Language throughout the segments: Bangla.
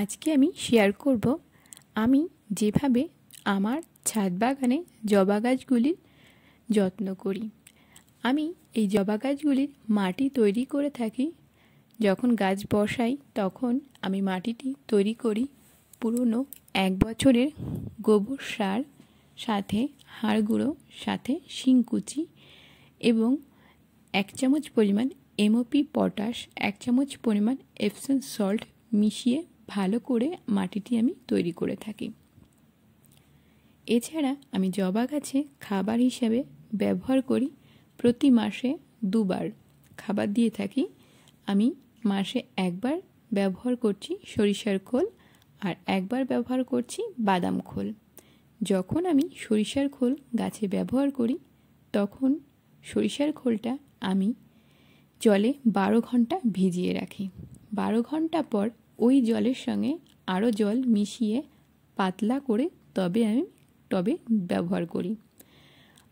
আজকে আমি শেয়ার করব আমি যেভাবে আমার ছাদ বাগানে জবা গাছগুলির যত্ন করি আমি এই জবা গাছগুলির মাটি তৈরি করে থাকি যখন গাছ বসাই তখন আমি মাটিটি তৈরি করি পুরনো এক বছরের গোবর সার সাথে হাড়গুঁড়ো সাথে শিংকুচি এবং এক চামচ পরিমাণ এমওপি পটাশ এক চামচ পরিমাণ এফসেন সল্ট মিশিয়ে ভালো করে মাটিটি আমি তৈরি করে থাকি এছাড়া আমি জবা গাছে খাবার হিসাবে ব্যবহার করি প্রতি মাসে দুবার খাবার দিয়ে থাকি আমি মাসে একবার ব্যবহার করছি সরিষার খোল আর একবার ব্যবহার করছি বাদাম খোল যখন আমি সরিষার খোল গাছে ব্যবহার করি তখন সরিষার খোলটা আমি জলে বারো ঘন্টা ভিজিয়ে রাখি বারো ঘন্টা পর ওই জলের সঙ্গে আরও জল মিশিয়ে পাতলা করে তবে আমি টবে ব্যবহার করি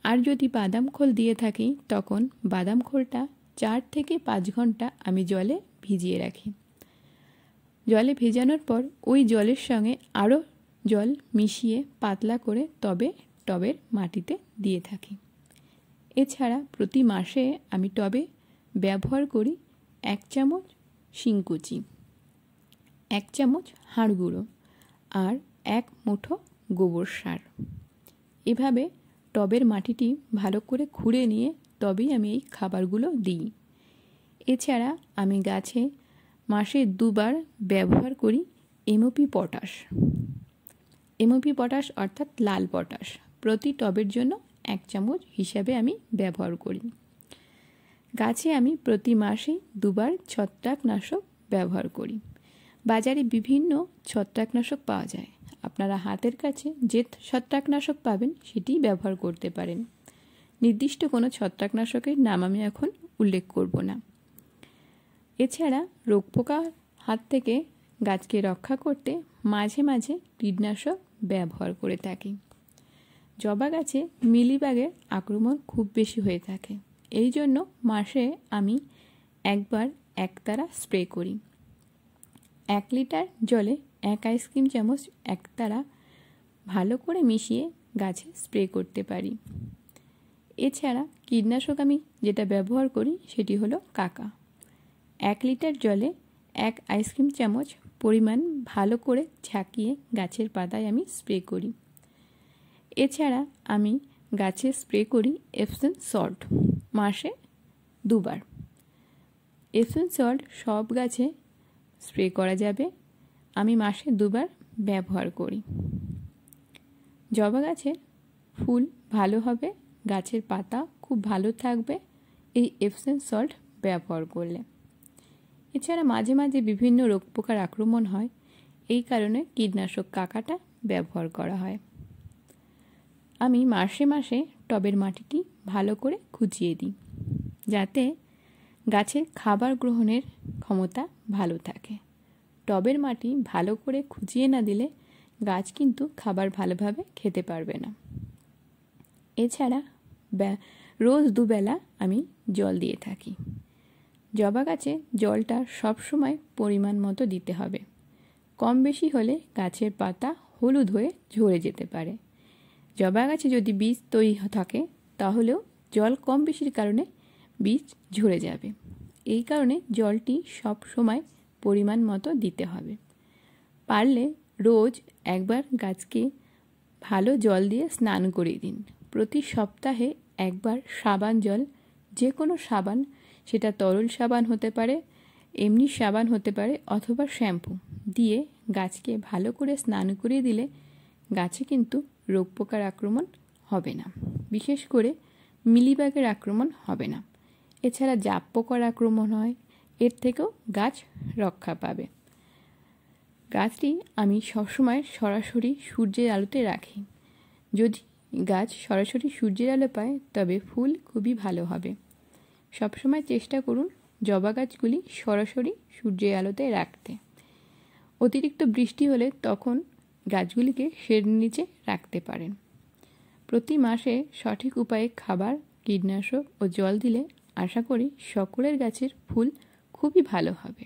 আর যদি বাদাম খোল দিয়ে থাকি তখন বাদাম খোলটা চার থেকে পাঁচ ঘন্টা আমি জলে ভিজিয়ে রাখি জলে ভেজানোর পর ওই জলের সঙ্গে আরও জল মিশিয়ে পাতলা করে তবে টবের মাটিতে দিয়ে থাকি এছাড়া প্রতি মাসে আমি টবে ব্যবহার করি এক চামচ শিংকুচি এক চামচ হাড় গুঁড়ো আর এক মুঠো গোবর সার এভাবে টবের মাটিটি ভালো করে খুঁড়ে নিয়ে তবেই আমি এই খাবারগুলো দিই এছাড়া আমি গাছে মাসে দুবার ব্যবহার করি এমওপি পটাশ এমওপি পটাশ অর্থাৎ লাল পটাশ প্রতি টবের জন্য এক চামচ হিসাবে আমি ব্যবহার করি গাছে আমি প্রতি মাসে দুবার ছত্রাকনাশক ব্যবহার করি বাজারে বিভিন্ন ছত্রাকনাশক পাওয়া যায় আপনারা হাতের কাছে যে ছত্রাকনাশক পাবেন সেটি ব্যবহার করতে পারেন নির্দিষ্ট কোনো ছত্রাকনাশকের নাম আমি এখন উল্লেখ করব না এছাড়া রোগ পোকার হাত থেকে গাছকে রক্ষা করতে মাঝে মাঝে কীটনাশক ব্যবহার করে থাকি জবা গাছে মিলিবাগের আক্রমণ খুব বেশি হয়ে থাকে এই জন্য মাসে আমি একবার একতারা স্প্রে করি এক লিটার জলে এক আইসক্রিম চামচ একতারা ভালো করে মিশিয়ে গাছে স্প্রে করতে পারি এছাড়া কীটনাশক আমি যেটা ব্যবহার করি সেটি হলো কাকা এক লিটার জলে এক আইসক্রিম চামচ পরিমাণ ভালো করে ঝাঁকিয়ে গাছের পাতায় আমি স্প্রে করি এছাড়া আমি গাছে স্প্রে করি এফসেন সল্ট মাসে দুবার এফসেন সল্ট সব গাছে স্প্রে করা যাবে আমি মাসে দুবার ব্যবহার করি জবা গাছের ফুল ভালো হবে গাছের পাতা খুব ভালো থাকবে এই এফসেন সল্ট ব্যবহার করলে এছাড়া মাঝে মাঝে বিভিন্ন রোগ পোকার আক্রমণ হয় এই কারণে কীটনাশক কাকাটা ব্যবহার করা হয় আমি মাসে মাসে টবের মাটিটি ভালো করে খুঁচিয়ে দিই যাতে গাছের খাবার গ্রহণের ক্ষমতা ভালো থাকে টবের মাটি ভালো করে খুঁজিয়ে না দিলে গাছ কিন্তু খাবার ভালোভাবে খেতে পারবে না এছাড়া রোজ দুবেলা আমি জল দিয়ে থাকি জবা গাছে জলটা সবসময় পরিমাণ মতো দিতে হবে কম বেশি হলে গাছের পাতা হলুদ হয়ে ঝরে যেতে পারে জবা গাছে যদি বীজ তৈরি থাকে তাহলেও জল কম বেশির কারণে বীজ ঝরে যাবে এই কারণে জলটি সব সময় পরিমাণ মতো দিতে হবে পারলে রোজ একবার গাছকে ভালো জল দিয়ে স্নান করিয়ে দিন প্রতি সপ্তাহে একবার সাবান জল যে কোনো সাবান সেটা তরল সাবান হতে পারে এমনি সাবান হতে পারে অথবা শ্যাম্পু দিয়ে গাছকে ভালো করে স্নান করিয়ে দিলে গাছে কিন্তু রোগ পোকার আক্রমণ হবে না বিশেষ করে মিলিবাগের আক্রমণ হবে না এছাড়া জাপ পোকার আক্রমণ হয় এর থেকেও গাছ রক্ষা পাবে গাছটি আমি সবসময় সরাসরি সূর্যের আলোতে রাখি যদি গাছ সরাসরি সূর্যের আলো পায় তবে ফুল খুবই ভালো হবে সবসময় চেষ্টা করুন জবা গাছগুলি সরাসরি সূর্যের আলোতে রাখতে অতিরিক্ত বৃষ্টি হলে তখন গাছগুলিকে সের নিচে রাখতে পারেন প্রতি মাসে সঠিক উপায়ে খাবার কীটনাশক ও জল দিলে আশা করি সকলের গাছের ফুল খুবই ভালো হবে